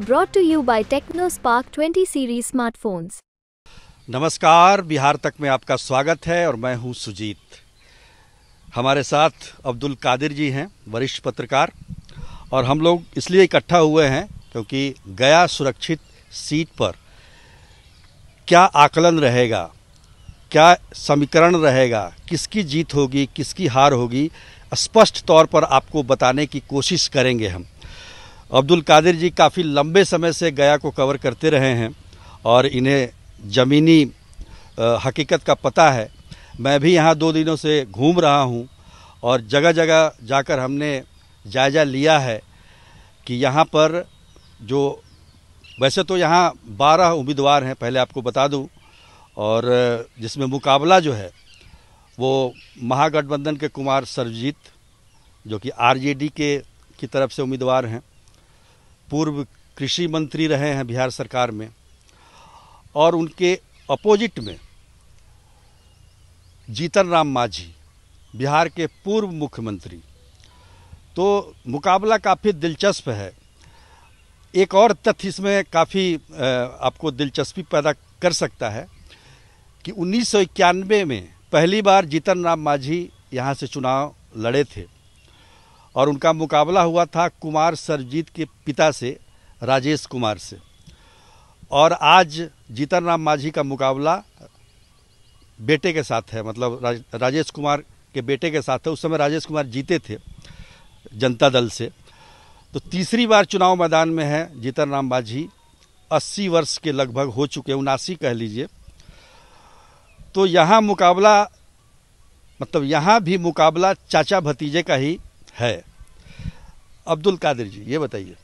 Broad to you by Tecno Spark twenty series smartphones नमस्कार बिहार तक में आपका स्वागत है और मैं हूँ सुजीत हमारे साथ अब्दुल कादिर जी हैं वरिष्ठ पत्रकार और हम लोग इसलिए इकट्ठा हुए हैं क्योंकि गया सुरक्षित सीट पर क्या आकलन रहेगा क्या समीकरण रहेगा किसकी जीत होगी किसकी हार होगी स्पष्ट तौर पर आपको बताने की कोशिश करेंगे हम अब्दुल कादिर जी काफ़ी लंबे समय से गया को कवर करते रहे हैं और इन्हें ज़मीनी हकीकत का पता है मैं भी यहाँ दो दिनों से घूम रहा हूँ और जगह जगह जाकर हमने जायज़ा लिया है कि यहाँ पर जो वैसे तो यहाँ बारह उम्मीदवार हैं पहले आपको बता दूँ और जिसमें मुकाबला जो है वो महागठबंधन के कुमार सरजीत जो कि आरजेडी के की तरफ से उम्मीदवार हैं पूर्व कृषि मंत्री रहे हैं बिहार सरकार में और उनके अपोजिट में जीतन राम मांझी बिहार के पूर्व मुख्यमंत्री तो मुकाबला काफ़ी दिलचस्प है एक और तथ्य इसमें काफ़ी आपको दिलचस्पी पैदा कर सकता है कि उन्नीस में पहली बार जीतन राम मांझी यहाँ से चुनाव लड़े थे और उनका मुकाबला हुआ था कुमार सरजीत के पिता से राजेश कुमार से और आज जीतन राम माझी का मुकाबला बेटे के साथ है मतलब राज, राजेश कुमार के बेटे के साथ है उस समय राजेश कुमार जीते थे जनता दल से तो तीसरी बार चुनाव मैदान में है जीतन राम माझी अस्सी वर्ष के लगभग हो चुके उनासी कह लीजिए तो यहाँ मुकाबला मतलब यहाँ भी मुकाबला चाचा भतीजे का ही है अब्दुल कादिर जी ये बताइए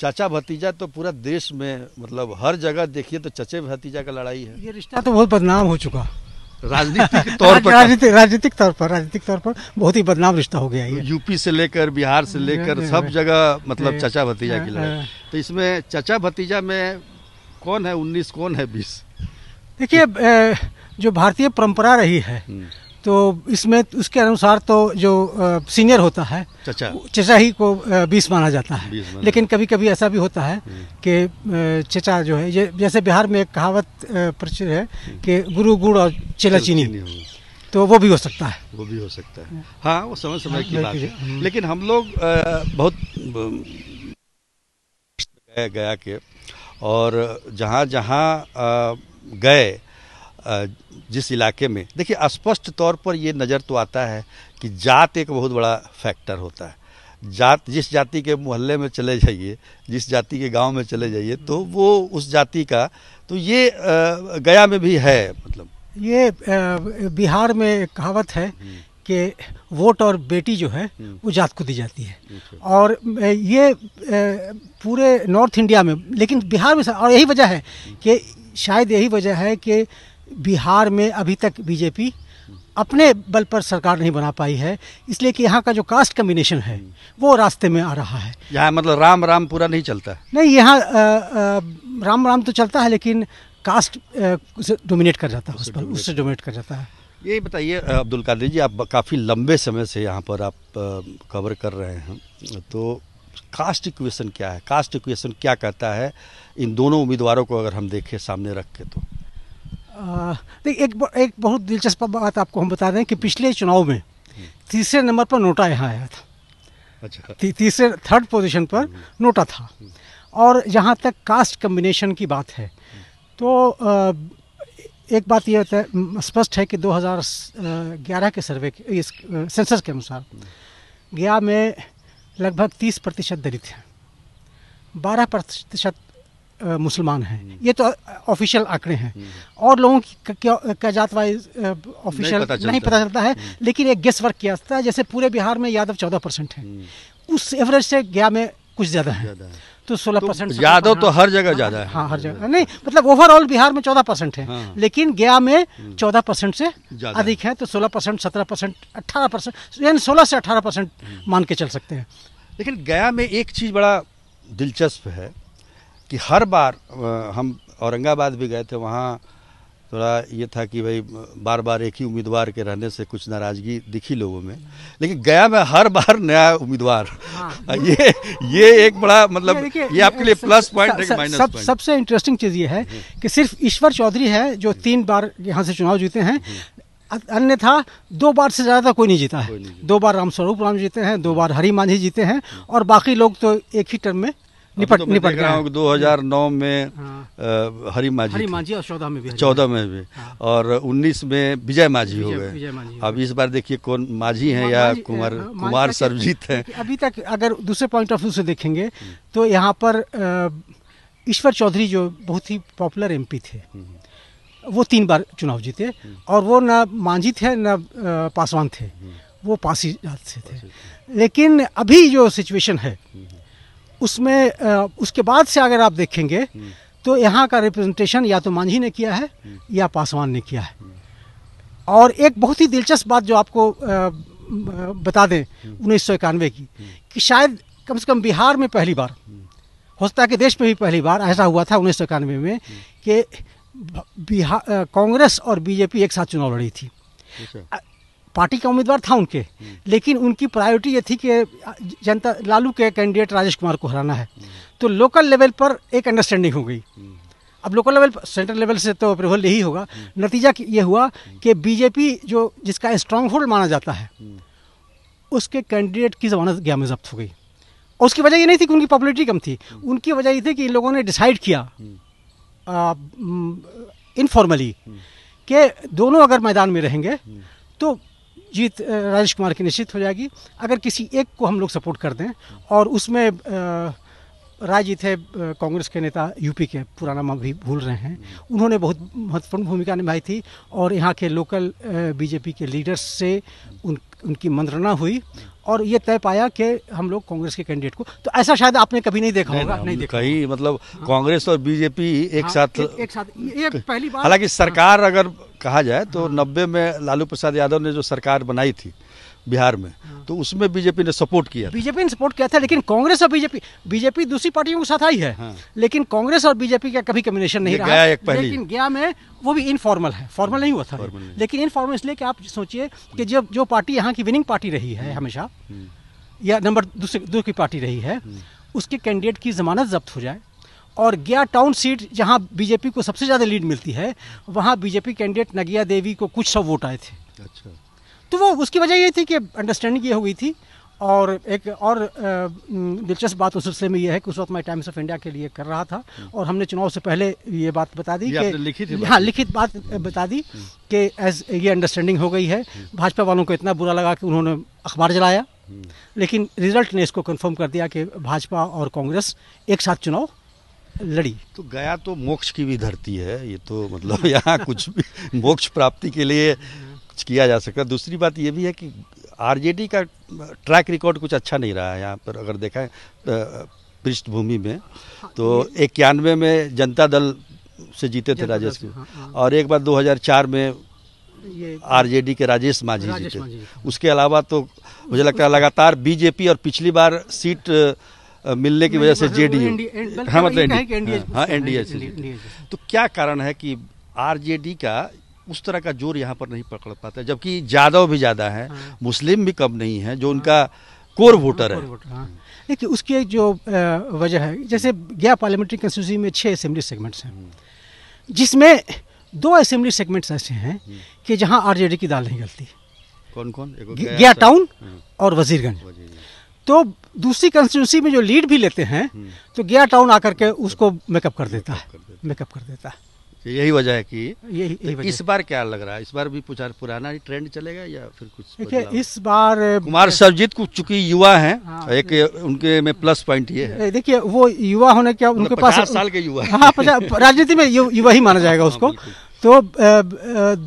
चाचा भतीजा तो पूरा देश में मतलब हर जगह देखिए तो चचे भतीजा का लड़ाई है ये रिश्ता तो बहुत बदनाम हो चुका राजनीतिक तौर पर राजनीतिक राजनीतिक तौर पर राजनीतिक तौर पर बहुत ही बदनाम रिश्ता हो गया है यूपी से लेकर बिहार से लेकर सब जगह मतलब चचा भतीजा हाँ, की लड़ाई हाँ। तो इसमें चचा भतीजा में कौन है उन्नीस कौन है बीस देखिए जो भारतीय परंपरा रही है हम्म। तो इसमें उसके अनुसार तो जो सीनियर होता है चचा चचा ही को बीस माना जाता है माना। लेकिन कभी कभी ऐसा भी होता है हम्म। कि चचा जो है ये जैसे बिहार में एक कहावत प्रचुर है कि गुरु गुड़ और चेला चीनी तो वो भी हो सकता है वो भी हो सकता है हाँ वो समझ समझ की हाँ, बात है हम्म। लेकिन हम लोग बहुत गया, गया के और जहाँ जहाँ गए जिस इलाके में देखिए स्पष्ट तौर पर ये नज़र तो आता है कि जात एक बहुत बड़ा फैक्टर होता है जात जिस जाति के मोहल्ले में चले जाइए जिस जाति के गांव में चले जाइए तो वो उस जाति का तो ये गया में भी है मतलब ये बिहार में एक कहावत है हम्म। कि वोट और बेटी जो है हम्म। वो जात को दी जाती है अच्छा। और ये पूरे नॉर्थ इंडिया में लेकिन बिहार में और यही वजह है हम्म। कि शायद यही वजह है कि बिहार में अभी तक बीजेपी अपने बल पर सरकार नहीं बना पाई है इसलिए कि यहाँ का जो कास्ट कम्बिनेशन है वो रास्ते में आ रहा है यहाँ मतलब राम राम पूरा नहीं चलता नहीं यहाँ राम राम तो चलता है लेकिन कास्ट डोमिनेट कर जाता है उस पर उससे डोमिनेट कर जाता है ये बताइए अब्दुल कादिर जी आप काफ़ी लंबे समय से यहाँ पर आप कवर कर रहे हैं तो कास्ट इक्वेशन क्या है कास्ट इक्वेशन क्या कहता है इन दोनों उम्मीदवारों को अगर हम देखें सामने रख के तो देखिए एक एक बहुत दिलचस्प बात आपको हम बता दें कि पिछले चुनाव में तीसरे नंबर पर नोटा यहाँ आया था अच्छा ती, तीसरे थर्ड पोजीशन पर नोटा था और जहाँ तक कास्ट कम्बिनेशन की बात है तो आ, एक बात यह होता है स्पष्ट है कि 2011 के सर्वे के इस सेंसस के अनुसार गया में लगभग 30 प्रतिशत दलित हैं 12 प्रतिशत मुसलमान हैं हम्म। ये तो ऑफिशियल आंकड़े हैं हम्म। और लोगों की क्या जात वाइज ऑफिशियल नहीं पता चलता है हम्म। लेकिन एक गेस वर्क किया जाता है जैसे पूरे बिहार में यादव चौदह परसेंट है उस एवरेज से गया में कुछ ज़्यादा है तो सोलह तो परसेंट यादव तो हर जगह ज़्यादा है हाँ हर जगह नहीं मतलब ओवरऑल बिहार में चौदह परसेंट है हाँ। लेकिन गया में चौदह परसेंट से अधिक है तो सोलह परसेंट सत्रह परसेंट अट्ठारह परसेंट यानी सोलह से अठारह परसेंट मान के चल सकते हैं लेकिन गया में एक चीज़ बड़ा दिलचस्प है कि हर बार हम औरंगाबाद भी गए थे वहाँ थोड़ा ये था कि भाई बार बार एक ही उम्मीदवार के रहने से कुछ नाराज़गी दिखी लोगों में लेकिन गया मैं हर बार नया उम्मीदवार हाँ। ये ये एक बड़ा मतलब ये, ये आपके लिए प्लस पॉइंट है माइनस सब सबसे इंटरेस्टिंग चीज़ ये है हम्म। कि सिर्फ ईश्वर चौधरी है जो हम्म। तीन बार यहाँ से चुनाव जीते हैं हम्म। अन्यथा दो बार से ज़्यादा कोई नहीं जीता है नहीं जीता। दो बार रामस्वरूप राम जीते हैं दो बार हरी मांझी जीते हैं और बाकी लोग तो एक ही टर्म में निपट तो निपट रहा हूँ दो हजार नौ में हाँ। हरी माझी हरी माझी और चौदह में भी चौदह में भी हाँ। और उन्नीस में विजय माझी हो गए अब इस बार देखिए कौन माझी हैं या कुमार हाँ, कुमार सरजीत हैं अभी तक अगर दूसरे पॉइंट ऑफ व्यू से देखेंगे हम्म। तो यहाँ पर ईश्वर चौधरी जो बहुत ही पॉपुलर एमपी थे हम्म। वो तीन बार चुनाव जीते हम्म। और वो ना मांझी थे ना पासवान थे वो पासी जात से थे लेकिन अभी जो सिचुएशन है उसमें उसके बाद से अगर आप देखेंगे हम्म। तो यहाँ का रिप्रेजेंटेशन या तो मांझी ने किया है हम्म। या पासवान ने किया है हम्म। और एक बहुत ही दिलचस्प बात जो आपको बता दें उन्नीस सौ इक्यानवे की कि शायद कम से कम बिहार में पहली बार हो सकता है कि देश में भी पहली बार ऐसा हुआ था उन्नीस सौ इक्यानवे में कि बिहार कांग्रेस और बीजेपी एक साथ चुनाव लड़ी थी अच्छा। पार्टी के उम्मीदवार था उनके लेकिन उनकी प्रायोरिटी ये थी कि जनता लालू के कैंडिडेट राजेश कुमार को हराना है तो लोकल लेवल पर एक अंडरस्टैंडिंग हो गई अब लोकल लेवल सेंट्रल लेवल से तो अप्रूवल यही होगा नतीजा ये हुआ कि बीजेपी जो जिसका स्ट्रांग होल्ड माना जाता है उसके कैंडिडेट की जमानत गया में जब्त हो गई और उसकी वजह ये नहीं थी कि उनकी पॉपुलरिटी कम थी उनकी वजह ये थी कि इन लोगों ने डिसाइड किया इनफॉर्मली कि दोनों अगर मैदान में रहेंगे तो जीत राजेश कुमार की निश्चित हो जाएगी अगर किसी एक को हम लोग सपोर्ट कर दें और उसमें राय जीत है कांग्रेस के नेता यूपी के पुराना नाम भी भूल रहे हैं उन्होंने बहुत महत्वपूर्ण भूमिका निभाई थी और यहाँ के लोकल बीजेपी के लीडर्स से उन उनकी मंत्रणा हुई और ये तय पाया कि हम लोग कांग्रेस के कैंडिडेट को तो ऐसा शायद आपने कभी नहीं देखा होगा नहीं देखा कहीं मतलब हाँ। कांग्रेस और बीजेपी एक हाँ, साथ एक, एक साथ ये पहली बार हालांकि सरकार हाँ। अगर कहा जाए तो हाँ। नब्बे में लालू प्रसाद यादव ने जो सरकार बनाई थी बिहार में हाँ। तो उसमें बीजेपी ने सपोर्ट किया बीजेपी ने सपोर्ट किया था लेकिन कांग्रेस और बीजेपी बीजेपी दूसरी पार्टियों के साथ आई है हाँ। लेकिन कांग्रेस और बीजेपी का कभी कम्बिनेशन नहीं रहा लेकिन गया में वो भी इनफॉर्मल है फॉर्मल नहीं हुआ था लेकिन इनफॉर्मल इसलिए कि आप सोचिए कि जब जो पार्टी यहाँ की विनिंग पार्टी रही है हमेशा हम्म। या नंबर दूसरी की पार्टी रही है हम्म। उसके कैंडिडेट की जमानत जब्त हो जाए और गया टाउन सीट जहाँ बीजेपी को सबसे ज़्यादा लीड मिलती है वहाँ बीजेपी कैंडिडेट नगिया देवी को कुछ सौ वोट आए थे अच्छा तो वो उसकी वजह ये थी कि अंडरस्टैंडिंग ये हो गई थी और एक और दिलचस्प बात उस सिलसिले में यह है कि उस वक्त मैं टाइम्स ऑफ इंडिया के लिए कर रहा था हम्म। और हमने चुनाव से पहले ये बात बता दी कि लिखित हाँ लिखित बात बता दी हम्म। कि एज ये अंडरस्टैंडिंग हो गई है हम्म। भाजपा वालों को इतना बुरा लगा कि उन्होंने अखबार जलाया लेकिन रिजल्ट ने इसको कंफर्म कर दिया कि भाजपा और कांग्रेस एक साथ चुनाव लड़ी तो गया तो मोक्ष की भी धरती है ये तो मतलब यहाँ कुछ भी मोक्ष प्राप्ति के लिए किया जा सकता दूसरी बात ये भी है कि आरजेडी का ट्रैक रिकॉर्ड कुछ अच्छा नहीं रहा है यहाँ पर अगर देखा पृष्ठभूमि में हाँ, तो इक्यानवे में जनता दल से जीते थे राजेश हाँ, हाँ। और एक बार 2004 में आरजेडी के राजेश माझी जीते उसके अलावा तो मुझे लगता है लगातार बीजेपी और पिछली बार सीट मिलने की वजह से जेडीयू हाँ मतलब हाँ एनडीए तो क्या कारण है कि आरजेडी का उस तरह का जोर यहाँ पर नहीं पकड़ पाता जबकि ज्यादा भी ज़्यादा है हाँ। मुस्लिम भी कम नहीं है जो हाँ। उनका कोर हाँ, वोटर है हम्म। देखिए उसकी जो वजह है जैसे गया पार्लियामेंट्री कंस्टिट्यूसी में छह असेंबली सेगमेंट्स हैं हम्म। जिसमें दो असेंबली सेगमेंट्स ऐसे हैं हम्म। कि जहाँ आरजेडी की दाल नहीं गलती कौन कौन गया टाउन और वजीरगंज तो दूसरी कंस्टिट्यूंसी में जो लीड भी लेते हैं तो गया टाउन आकर के तो उसको मेकअप कर देता है मेकअप कर देता है यही वजह है कि यही, तो इस बार क्या लग रहा है इस बार भी पुराना ही ट्रेंड चलेगा या फिर कुछ देखिए इस बार कुमार सरजीत कुछ चूंकि युवा हैं हाँ, एक उनके में प्लस पॉइंट ये है देखिए वो युवा होने क्या उनके पास साल के युवा हाँ राजनीति में युवा ही माना जाएगा हाँ, उसको तो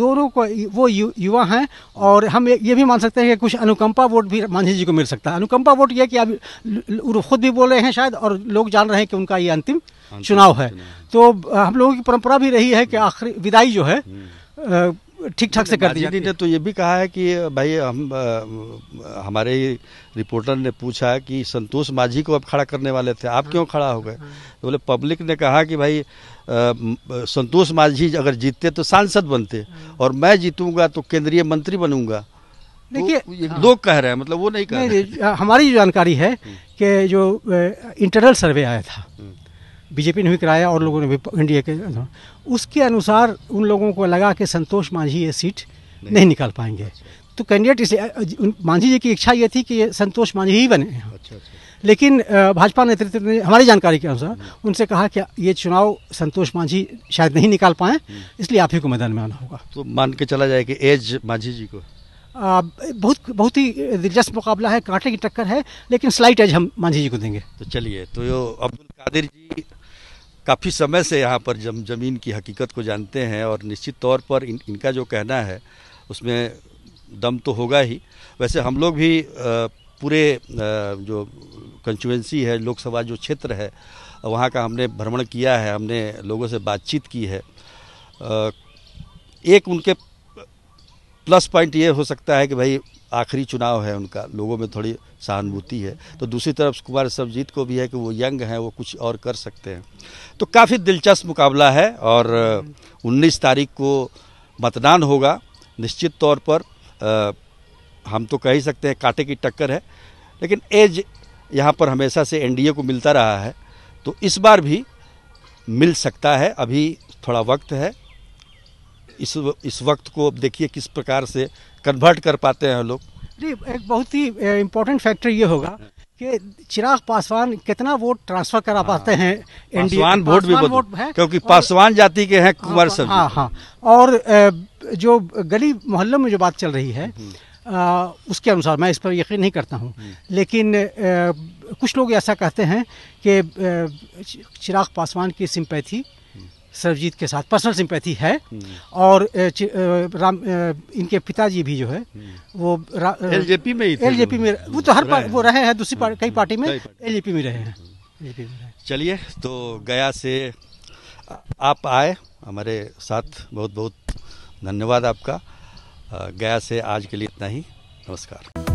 दोनों को वो युवा हैं और हम ये भी मान सकते हैं कि कुछ अनुकंपा वोट भी मांझी जी को मिल सकता है अनुकंपा वोट ये कि अब खुद भी बोल रहे हैं शायद और लोग जान रहे हैं कि उनका ये अंतिम चुनाव है तो हम लोगों की परंपरा भी रही है कि आखिरी विदाई जो है हम्म। ठीक ठाक से कर दिया ने तो ये भी कहा है कि भाई हम हमारे रिपोर्टर ने पूछा कि संतोष माझी को अब खड़ा करने वाले थे आप हाँ। क्यों खड़ा हो गए हाँ। तो बोले पब्लिक ने कहा कि भाई संतोष माझी अगर जीतते तो सांसद बनते हाँ। और मैं जीतूंगा तो केंद्रीय मंत्री बनूंगा तो देखिए लोग कह रहे हैं मतलब वो नहीं कह रहे हमारी जानकारी है हम्म। कि जो इंटरनल सर्वे आया था हम्म। बीजेपी ने भी कराया और लोगों ने भी एनडीए के हाँ, उसके अनुसार उन लोगों को लगा कि संतोष मांझी ये सीट नहीं, नहीं निकाल पाएंगे अच्छा। तो कैंडिडेट इसलिए मांझी जी की इच्छा ये थी कि ये संतोष मांझी ही बने अच्छा, अच्छा। लेकिन भाजपा नेतृत्व ने हमारी जानकारी के अनुसार उनसे कहा कि ये चुनाव संतोष मांझी शायद नहीं निकाल पाए हम्म। इसलिए आप ही को मैदान में आना होगा तो मान के चला जाए कि एज मांझी जी को आ, बहुत बहुत ही दिलचस्प मुकाबला है कांटे की टक्कर है लेकिन स्लाइट एज हम मांझी जी को देंगे तो चलिए तो अब्दुल कादिर जी काफ़ी समय से यहाँ पर जम ज़मीन की हकीकत को जानते हैं और निश्चित तौर पर इन इनका जो कहना है उसमें दम तो होगा ही वैसे हम लोग भी पूरे जो कंस्टिटेंसी है लोकसभा जो क्षेत्र है वहाँ का हमने भ्रमण किया है हमने लोगों से बातचीत की है एक उनके प्लस पॉइंट ये हो सकता है कि भाई आखिरी चुनाव है उनका लोगों में थोड़ी सहानुभूति है तो दूसरी तरफ कुमार सरबजीत को भी है कि वो यंग हैं वो कुछ और कर सकते हैं तो काफ़ी दिलचस्प मुकाबला है और 19 तारीख को मतदान होगा निश्चित तौर पर आ, हम तो कह ही सकते हैं कांटे की टक्कर है लेकिन एज यहाँ पर हमेशा से एनडीए को मिलता रहा है तो इस बार भी मिल सकता है अभी थोड़ा वक्त है इस इस वक्त को अब देखिए किस प्रकार से कन्वर्ट कर पाते हैं लोग जी एक बहुत ही इम्पोर्टेंट फैक्टर ये होगा हाँ। कि चिराग पासवान कितना वोट ट्रांसफर करा हाँ। पाते हैं पासवान वोट भी वोट है क्योंकि पासवान जाति के हैं कुमार सब हाँ हाँ, हाँ और जो गली मोहल्लों में जो बात चल रही है हम्म। आ, उसके अनुसार मैं इस पर यकीन नहीं करता हूँ हम्म। लेकिन आ, कुछ लोग ऐसा कहते हैं कि चिराग पासवान की सिंपैथी सरजीत के साथ पर्सनल सिंपैथी है हम्म। और राम इनके पिताजी भी जो है हम्म। वो एलजेपी में एलजेपी में वो तो हर वो रहे हैं दूसरी हम्म। कई पार्टी में एलजेपी में रहे हैं चलिए तो गया से आप आए हमारे साथ बहुत बहुत धन्यवाद आपका गया से आज के लिए इतना ही नमस्कार